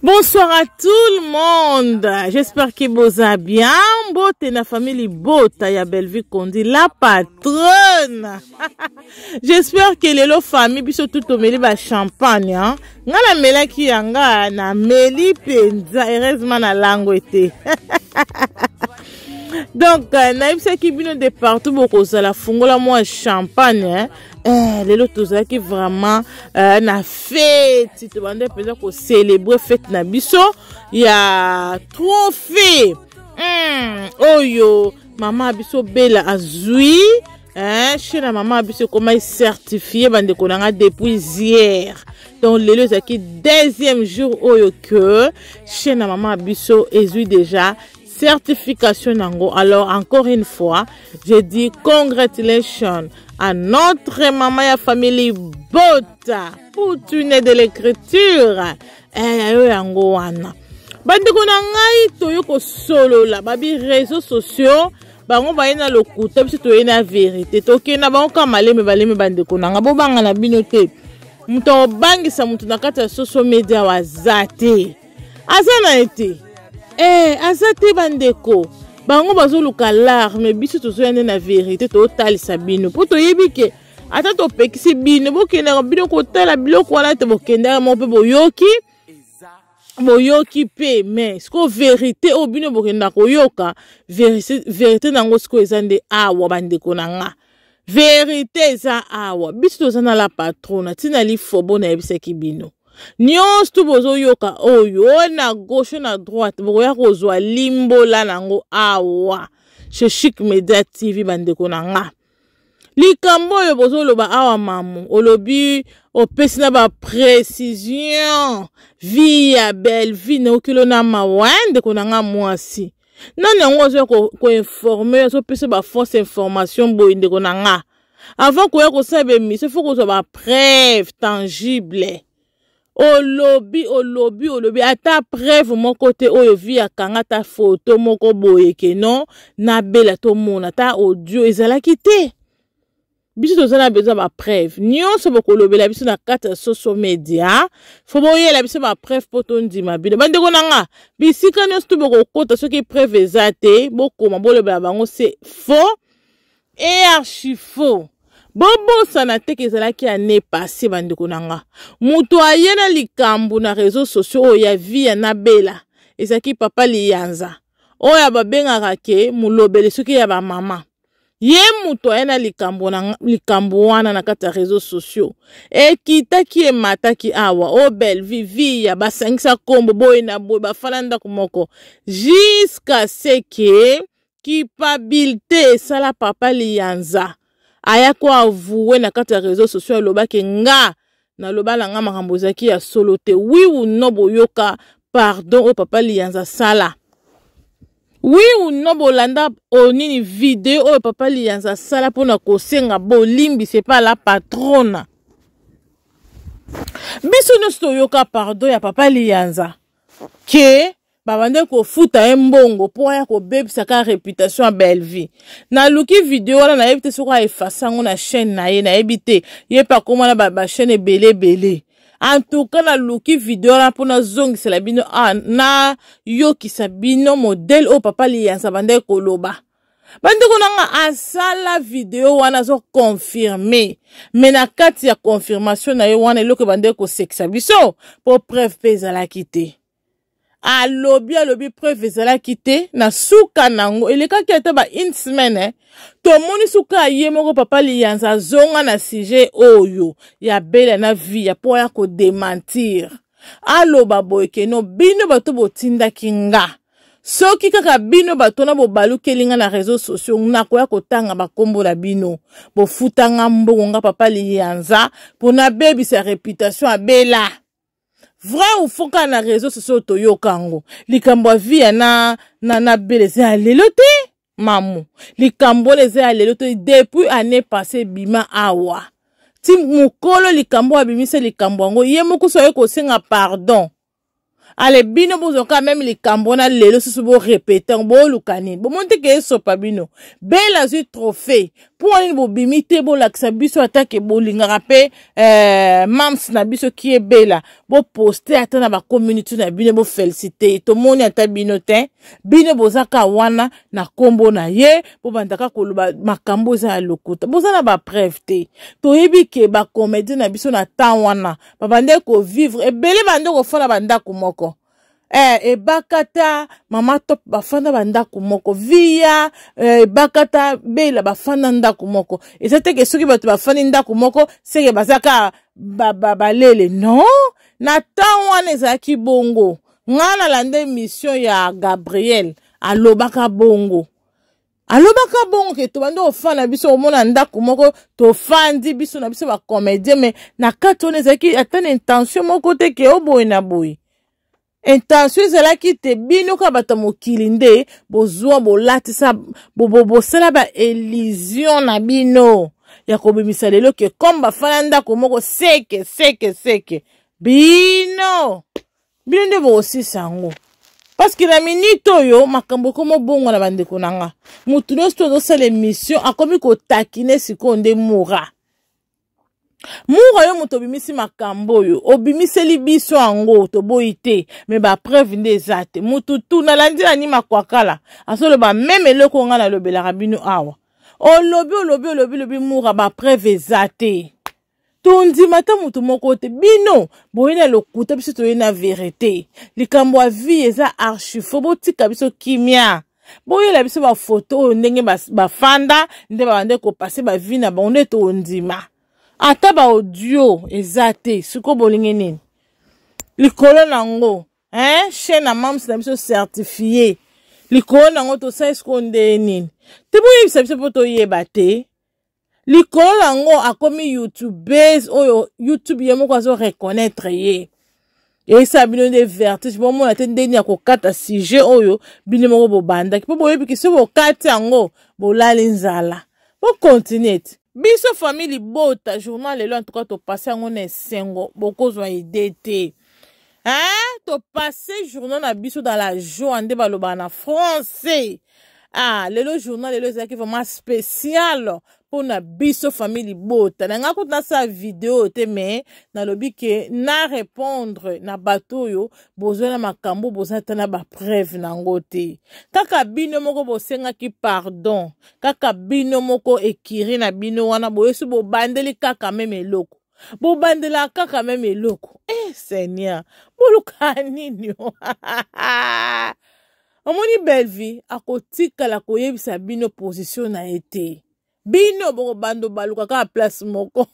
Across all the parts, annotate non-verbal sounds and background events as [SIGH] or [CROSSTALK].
Bonsoir à tout le monde. J'espère que vous allez bien. Beauté na famille Bota ya Bellevue Kondi la patronne. [LAUGHS] J'espère que les famille biso tout au milieu ba champagne hein. nga namelaki yanga nameli mpenza heureusement na lango ete [LAUGHS] donc euh, nayebisaki bino de partout bokozala fungola mwa champagne eh, lelo tozalaki vraiment eh, na feti tobanda mpenza kocelebre fete na biso ya trohe mm, oyo mama biso bela azwi chère mama biso ekomai certifie bandeko na nga depuis hier donc lelo ezalaki deuxième jour oyo oh, ke chaîne na mama biso ezwi déjà certification nango alors encore une fois je dis congratulation à notre mama ya famille bota poutune de l'écriture eyayo eh, yango wana bandeko na ngai toyo kosolola babi réseaux sociaux bango baye na lokuta biso toye na verité tokende na bango kaka maleme baleme bandeko na nga bobanga na bino te moto akobangisa moto na kati ya social media awa aza te aza na ye te e eh, aza te bandeko bango bazoluka larme biso tozoya nde na verité totalisa bino mpo toyebi ke ata topekisi bino bokendaka bino kotala biloko wana te bokendaka moko mpe boyoki boyoki mpe me sikoyo verite oyo bino bokenda koyoka verite na yango sikoyo eza nde awa bandeko na nga verite eza awa biso toza na la patrona ntina lifobo nayebisaki bino nyonso tu bozoyoka oyo na gauche na droite bokoya kozwa limbola nango awa chez chik media tv bandeko na nga likambo oyo bozoloba awa mamu olobi opesi na baprécision vi ya belvi naokilo na mawa ndeko na nga mwasi nani yango azoya koinforme azopesa bafausse information boye ndeko na nga avant koya kosala bemission fo kozwa bapreve tangible olobi olobi olobi ata preve moko te oyo vi yakanga ata foto moko boye keno nabela tomona ata audio ezalaki te biso toza na besoin bapreve nyonso bokolobela biso na kati ya soso media fo boyela biso bapreve mpo tondima bino bandeko na nga bisika nyonso tu bokokota soki preve eza te bokoma bolobela bango se fo e archifo bobosana teke ezalaki ane pase bandeko na nga moto aye na likambo na réseau sociaux oyo ya vi ya nabela ezalaki papa liyanza oyo ababengaka ke molobeli soki ya bamama ye moto aye na likambo, na, likambo wana na kati ya réseau sociaux ekitaki emataki awa o oh, belvi viya basangisa nkombo boye na boye bafana ndako moko jiska seke kipabilité esala papa liyanza ayaki avue na kati ya réseau sociaux alobaki nga naloba na nga makambo ezalaki ya solo te wiwu no boyoka pardon oyo oh, papa liyanza asala wi uno bolanda onini oh, video oyo oh, papa lianza asala mpona kosenga bolimbisa epai ala patrona biso nyonso toyoka pardon ya papa lianza ke babande kofuta ye mbongo mpo aya kobebisa kaka reputation ya belvi naluki video wana nayebi te soki aefase yango na chaîne na ye nayebi te ye mpe akomwana bashaîne ebele ebele en tout cas naluki video wana mpo nazongisela bino ah, nayokisa bino modele oyo oh, papa liyansa bandai koloba bandeko nanga asala ah, video wana azokonfirme me na kati ya konfirmation na ye wana eloko ebandai kosekisa biso mpo preuve mpe ezalaki te alobi alobi preuve ezalaki te na suka na yango elekaki ata ba une semaine eh. tomoni suka ye moko papa liyanza azonga na sujet oyo ya bela na via mpo ya kodementir aloba boyekeno bino bato botindaki nga soki kaka bino bato na bobalukeli nga na réseau sociaux nakoya kotanga bakombo na bino bofutanga mbongo nga papa liyanza mpo nabebisa reputation abela vrai ofoka na réseau sociaux toyoka yango likambo ya vi ya na, na, na bele eza ya lelo te mamu likambo wana eza ya lelo te depuis année passé ebima awa ti mokolo likambo abimisi likambo yango ye moko so aye kosenga pardon ale bino bozwaka meme likambo wana lelo susu borepete yango boluka nini bomoni te ke esopa bino bele azwi trophée mpo nini bobimi te bolakisa biso atake bolingaka mpe eh, mams na biso kiebela boposte ata na bacommunity na bino bofelisite tomoni ata bino te bino boza ka wana na nkombo na ye bobandaka koloba makambo eza ya lokuta boza na bapreve te toyebi ke bakomedie na biso na ntan wana babande kovivre ebele bande kofanda bandako moko eh, ebakata mama top bafanda bandako moko via eh, ebakata bela bafanda ndako moko eza teke soki bato bafandi ndako moko seke baza kaka balele ba, ba, non na ntan wana ezalaki bongo ngai nalanda emission ya gabriel alobaka bongo alobaka bongo ke tobandi kofanda biso komona ndako moko tofandi biso na biso bacomédien me na kati wana ezalaki ata na intention moko te ke oboye na boye intention ezalaki te bino kaka bato ya mokili nde bozwa bolatisa bosala ba elizion na bino ya kobimisa lelo ke kombe bafana ndako moko seke seke seke bino bino nde bokosisa yango parceke na minite oyo makambo ekomi obongo na bandeko na nga motu nyonso to azosala emission akomi kotakine sikoyo nde mora mura yo moto obimisi makambo oyo obimiseli biso yango toboyi te me bapreuve nde eza te motu tu nalandi na nima kwakala azoloba meme eloko ngai nalobelaka bino awa olobi olobi olobi lobi mura bapreuve eza te tondima ata motu moko te bino boye na lokuta biso toye na verité likambo ya vie eza archifo botika biso kimia boyela biso bafoto oyo ndenge bafanda nde babande kopase bavi na bango nde tondima ata baaudio eza te sikoyo bolingi nini likolo nango hein? chaine ya mams na biso certifie likolo nango tosali sikoyo ndeye nini te boyebisa biso mpo toyeba te likolo nango akomi youtubese oyo youtube ye moko azoreconnaitre ye eyesa bino nde vertige bomona te ndeni ya kokata sujet oyo bino moko bobandaki mpo boyebiki so bokati yango bolali nzala bocontinue te biso famille libota journal lelo antuka topase yango na esengo bokozwa ide te hein? topase journal na biso dans la joie nde balobaka na français ah lelo journal lelo ezalaki vraiment spécial mpo na biso famille libota na ngai kuta nasala video te me nalobi ke na répondre na bato oyo bozwa na makambo boza ta na bapreve nango te kaka bino moko bosengaki pardon kaka bino moko ekiri na bino wana boyesu bobandeli kaka meme eloko bobandela kaka meme eloko e eh, seigneur boluka [LAUGHS] nini omoni belvi akotikala koyebisa bino position na ye te bino bokobanda balukaka na place moko [LAUGHS]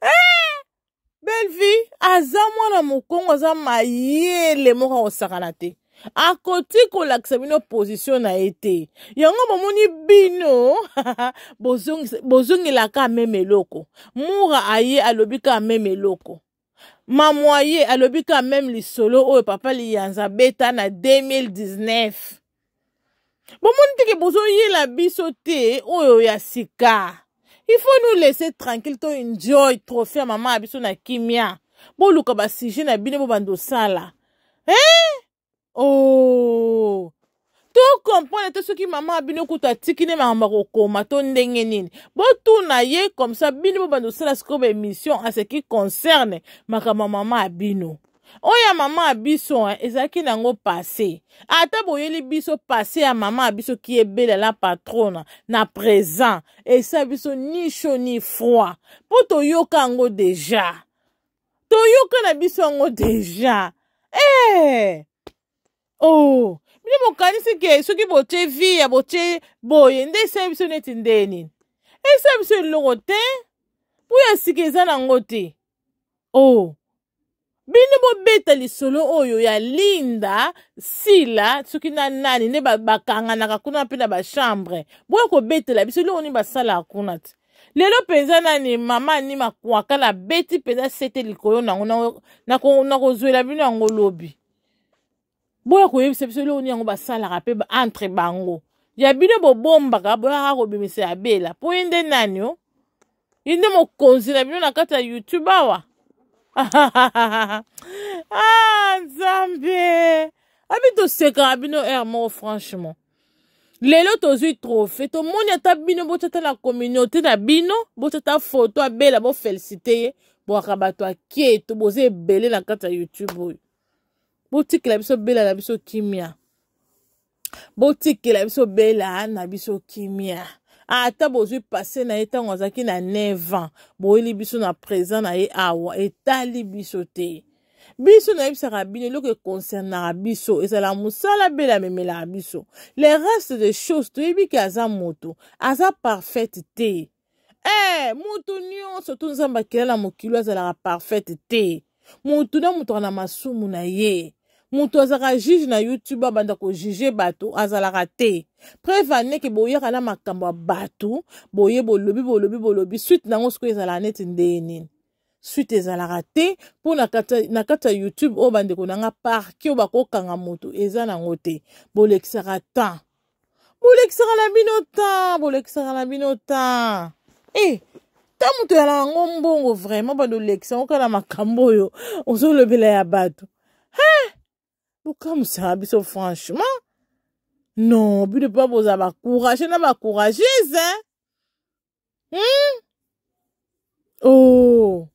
eh, belvi aza mwana mokongo aza mayele moko akosakana te akoti kolakisa bino position na ye te yango bomoni bino [LAUGHS] bozongelaka meme eloko mura aye alobi ka meme eloko mamwa ye alobi ka meme lisolo oyo papa liyanza beta na 2019 bomoni teke bozoyela biso te oyo ya sika ifo nous laisse tranquille to enjoy trophée ya mama ya biso na kimia boluka basuje na bino bobanda osala e eh? oh. tocomprendre te soki mama ya bino kutu atiki nde makambo kokoma to ndenge nini botuna ye komsa bino bobanda osala sikoyo baémission en ce qui concerne makambo ya mama ya bino oyo ya mama ya biso ezalaki nango pase ata boyeli biso pase ya mama ya biso ki ebelela patrona na présent esa biso ni chaud ni froid mpo toyoka yango deja toyoka na biso yango deja e eh! o oh! bino bokanisi ke soki botie vi ya botie boye nde esali biso neti ndeni esali biso eloko te mpo ya sika eza nango te o oh. bino bobeta lisolo oyo ya linda sila soki na nani nde bakanganaka kuna mpe na bachambre boya kobetela biso eloko nini basalaka kuna te lelo mpenza nani mama ni makwakala beti mpenza sete likolo nango nakozwela bino yango lobi boya koyebisa biso eloko nini yango basalaka mpe entre bango ya bino bobombaka boyaka kobimisa ya bela mpo ye nde nani o ye nde mokonzi na bino na kati ya youtube awa [LAUGHS] ah nzambe abi tosekaka bino aire moko franchement lelo tozwi trohe tomoni ata bino botata na communauté na bino botata foto abela bofelisite ye bwaka bato aketo boza ebele na kati ya youtube oyo botikela biso bela na biso kimia botikela biso bela na biso kimia ata bozwi pase na ye ntango azalaki na 9 ans boyeli biso na présent na ye awa etali biso te biso nayebisaka bino eloko ekonsernaka biso ezala mosala bele amemelaka biso le reste de chose toyebi ke aza moto aza parfaite te e moto nyonso to nzambe akela na mokili azalaka parfaite te motu na moto aka na masumu na ye moto azalaka juge na youtube abanda kojuge bato azalaka te preve aneke boyaka na makambo ya bato boye bolobi bolobi bolobi suite nango sikoyo ezalaka neti ndeni suite ezalaka te mpo na kati ya youtube oyo bandeko nanga parke oyo bakokanga moto eza nango te bolekisaka temps bolekisaka na bino temps bolekisaka na bino temps e ta moto yalaka yango mbongo vraiment bandolekisa ngo kala makambo oyo ozolobela ya bato hein bokamwisaka biso franchement non bino mpa boza bakourage na bakouragise hmm? oh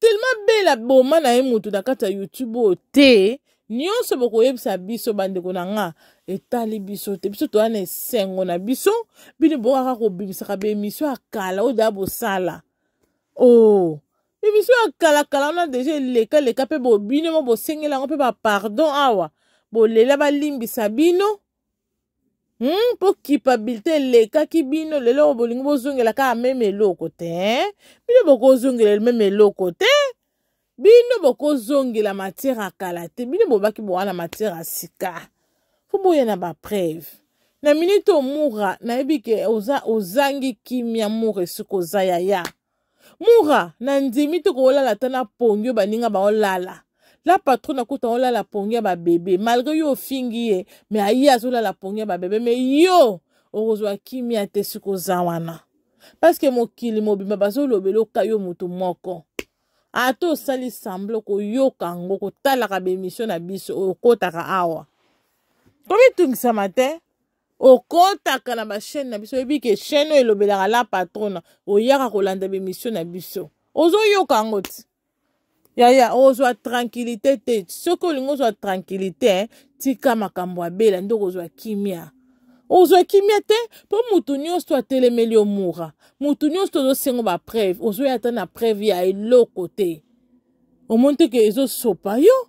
tellement bela boma na ye motu na kati ya youtube oyo te nyonso bokoyebisa biso bandeko na nga etali biso te biso toza na esengo na biso bino bokaka kobimisaka baemisio ya kala oyo daa bosala o oh. biso ya kalakala wana deja elekaleka mpe bobino mo bosengela yango mpe bapardon awa bolela balimbisa hmm, bino hmm? mpo kipabilité elekaki bino lelo oyo bolingi bozongela kaka meme eloko te bino bokozongela meme eloko te bino bokozongela matiere ya kala te bino bobaki bowa na matiere ya sika fo boya na bapreve na minite omura nayebi ke ozangi kimia mura esiko oza yaya mura na ndimi te koolala ata na pongi oyo baninga baolala la patron nakota olala pongi ya babebe malgré yo ofingi ye me aye azolala pongi ya babebe me yo okozwa kimia te soki oza wana parceke mokili mobimba bazolobela oka yo motu moko ata osali semble koyoka yango kotalaka bemission na biso okotaka awa komitungisama te okɔtaka na bachaine na biso oyebi ke chaine oyo elobelaka la patrona oyaka kolanda bemission na biso ozoyoka yango ti yaya ozwa tranquillité te soki olingi ozwa tranquillité tika makambo abela ndoko ozwa kimia ozwa kimia te mpo motu nyonso to atelemeli omura motu nyonso to ozosengo bapreve ozoya ata na preve ya eloko te omoni teke ezosopa yo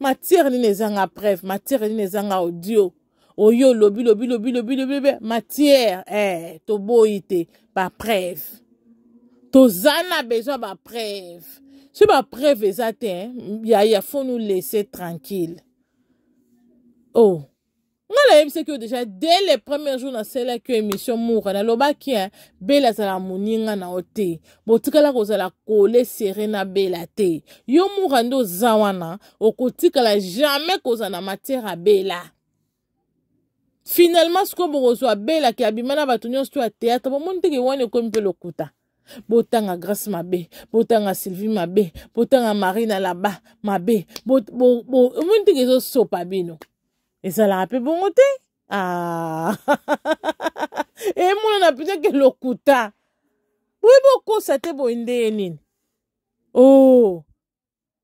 matière nini ezanga preve matière nini ezanga audio oye olobi lobi lobi lobi lobi be matière eh, toboyi te bapreve toza na besoin bapreve so bapreve eza te yaya fo nous laisser tranquille o oh. nga nayebisaki yo déjà dès le premier jour nasalaki yo émission moka nalobaki e bela azala moninga na yo te botikala kozala kole sere na bela te yo moka nde oza wana okotikala jamais kozala na matière abela finalement sikoyo bokozwa abelaki abima na bato nyonso to ya teatre bomoni teke wana ekomi mpe lokuta botanga grace mabe botanga sylvie mabe botanga marine alaba mabe omoni teke ezosopa bino ezalaka mpe bongo te emonana peteke lokuta boye bokosa te boye nde ye nini o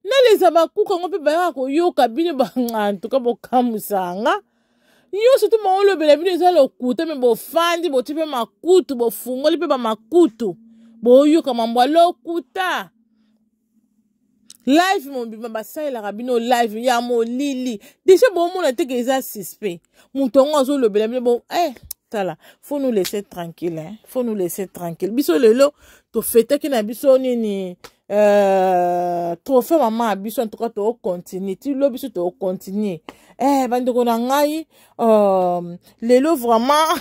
naleza bakukango mpe bayaka koyoka bino bangantuka bokamwisanga oh. nyonso ti bango olobela bino eza lokuta me bofandi boti mpe makutu bofungoli mpe bamakutu boyoka mambwa lokuta live mobima basalelaka bino live ya molili deja bomona teke eza suspect moto yango azolobela bino bo eh, tala faut nous laisser tranquille hein? faut nous laisser tranquille biso lelo tofetaki na biso nini uh, trohe mama na biso antuka toocontinue ti lo biso toocontinue eh, bandeko na ngai um, lelo vraiment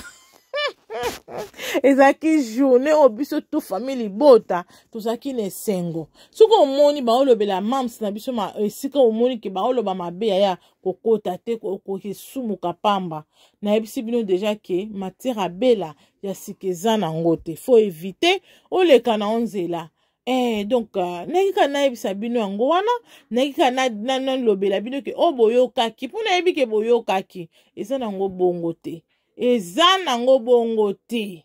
[LAUGHS] ezalaki journée oyo biso to famille libota tozalaki na esengo soki omoni baolobela mams na biso esika omoni ke baoloba mabe yaya kokota te kokesumuka pamba nayebisi bino deja ke matiere abela ya sika eza nango te fo evite oleka nao nzela eh, donc uh, nayeki ka nayebisa bino yango wana nayeki ka nalobela bino ke o oh, boyokaki mpo nayebi ke boyokaki eza nango bongo te eza nango bongo te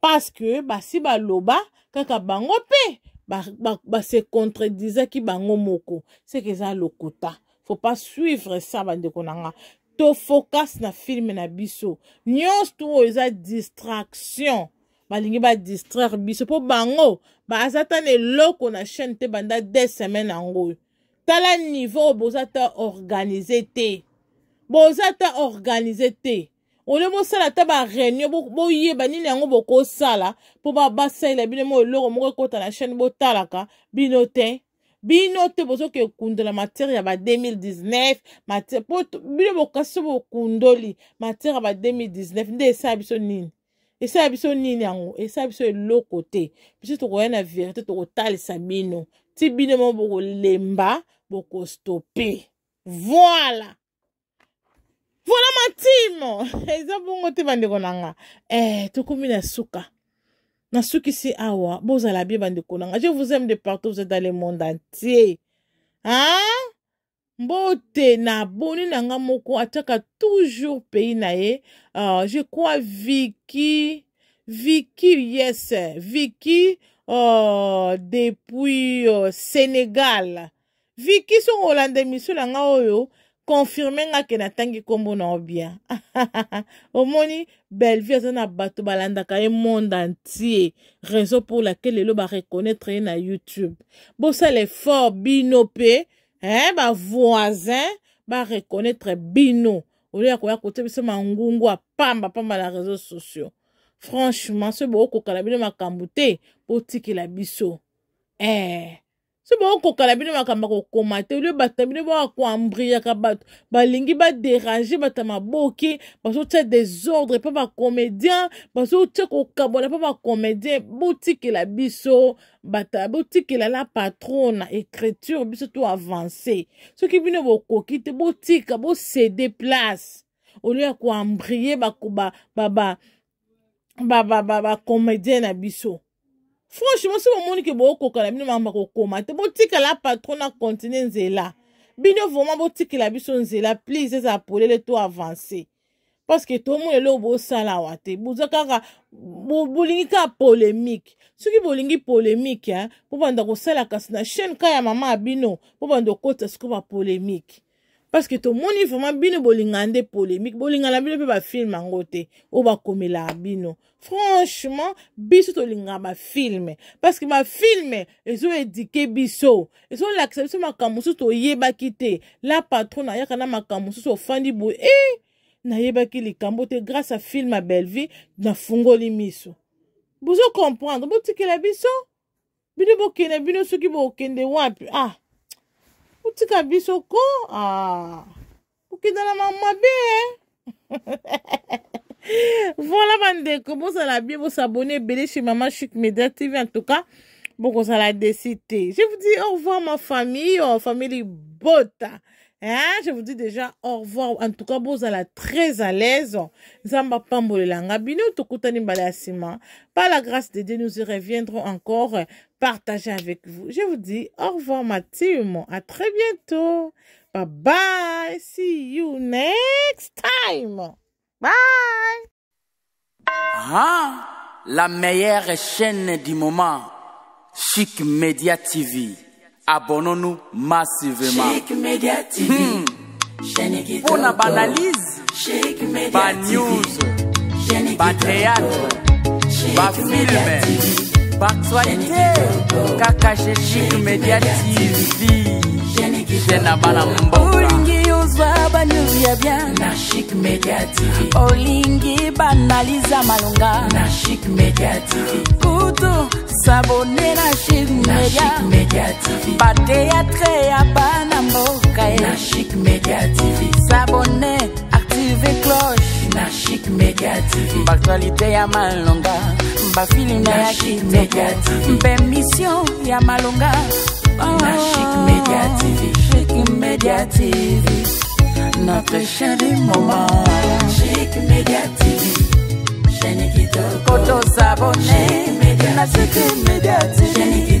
parceke basi baloba kaka bango mpe base ba, ba contredisaki bango moko seke eza lokuta faut pas suivre ça bandeko na nga tofocase na filme na biso nyonso to oyo eza distraction balingi badistraire biso mpo bango baza ta na eloko na chaîne te banda de semaine yango tala niveau boza ta organize te boza ta organize te ole bosala ta baréunion boyeba nini yango bokosala mpo basalela bino mo eloko moko ekɔta na chaîne botalaka bino te bino te bozoki ekundela matière ya ba 2019 matière mpo bino bokasi so bokundoli matière ya ba 2019 nde esala biso nini esala biso nini yango esala biso eloko te biso tokoya na verité tokotalisa bino ti bino mo bokolemba bokostope voila vola matimo [LAUGHS] eza bongo te bandeko na nga eh, tokómi na suka nasukisi awa bozala bie bandeko na nga je vous aime de partout vous êtes dans le monde entier hein? mbote na aboni na nga moko atiaka toujours pays na ye uh, je crois viki viki yes viki uh, depuis uh, sénégal viki songo olanda emission na nga oyo confirme nga ke natangi nkombo na yo bien [LAUGHS] omoni belvie aza na bato balandaka ye monde entier raison pour laquelle lelo bareconnaitre ye na youtube bosala effort bino mpe eh, bavoisin bareconnaitre bino olia ya koya kotia biso mangungu apamba pamba na réseau sociaux franchement soki bookokala bino makambo te botikela biso eh. so baokokala bino makambo akokoma te olio bato na bino bakoambriaka bato balingi baderange bato ya maboki bazotia desordre mpo bacomédien bazotia kokabola mpo bacomédien botikela biso bata botikela la patron na écriture biso to avance soki bino bokoki te botika bosede place olio ya koambrie bacomédien na biso franchement so bomoni ke bookokana bino mama kokoma te botikala patron na continue nzela bino vraiment botikela biso nzela please ezala polele to avance parceke tomoni eloko bosala wa te boza kaka bolingi kaka polémique soki bolingi polémique mpo banda kosala kasi na chaîne ka ya mama ya bino mpo banda okotisa sikoyo bapolémique parceke tomoni vraimen bino bolingana nde polémique bolingana bino mpe bafilme yango te oyo bakomelaka bino franchement biso tolingaka bafilme parceke bafilme ezoedike biso ezolakisa biso makambo mosusu toyebaki te la patron ayaka na makambo mosusu ofandi boye e nayebaki likambo te grâce a filme ya bellevie nafungoli miso bozo comprendre botikela biso bino bokende bino soki bokende wapi ah otika biso ko ah. dans la maman be [LAUGHS] voilà ça la bien abonnez, belé chez Maman Chic media tv en tout cas ça la décider. je vous dis au revoir ma famille oh, famille bota Hein, je vous dis déjà au revoir. En tout cas, vous allez très à l'aise. Zamba Balasima. Par la grâce de Dieu, nous y reviendrons encore partager avec vous. Je vous dis au revoir, Mathieu team. À très bientôt. Bye bye. See you next time. Bye. Ah, la meilleure chaîne du moment. Chic Media TV. Abonnons-nous massivement. Chic Media TV. Hmm. On a banalise. Chic Media news. Bad théâtre. Bad film. batswaite kaka geniki media tv je na bana mbokaolingi ozwa banuru ya bien na chic media tv olingi banaliza malonga na chic media tv kutu sabone na chic media tv bateatre ya bana mboka e. na chic media tv sabone active cloche Chic Media TV bactualité ya malonga Chic Media TV Chic oh. Notre chien du moment Chic Media TV Chene Koto saboné, Media TV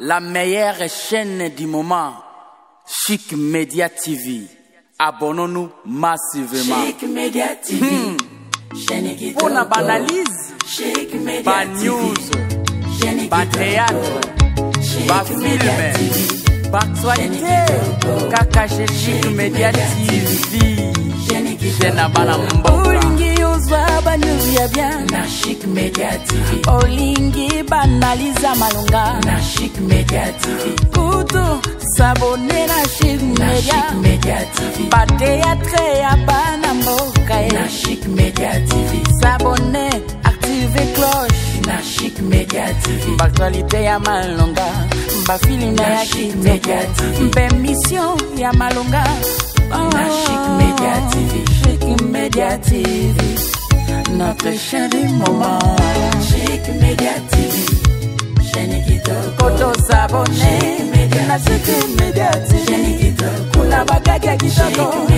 la meilleure chaîne du moment, Chic Media TV. Abonnons-nous massivement. Chic Media TV. Pour la banalise, Chic Media news, Chic théâtre, film, Chic Media TV. ova banuri ya bien na chic media tv olingi banaliza malonga na chic media tv kutu sabone na chic media bateatre ya bana mboka ye na chic media tv sabone active cloche na chic media tv baktualité ya malonga bafilime ya kitoko mpe misio ya malonga oh. na chic media tv oh, chic media tv notre chien du moment. Chic Media TV, chaîne qui te Koto s'abonner, Chic Media TV, chaîne qui te Kula bagage qui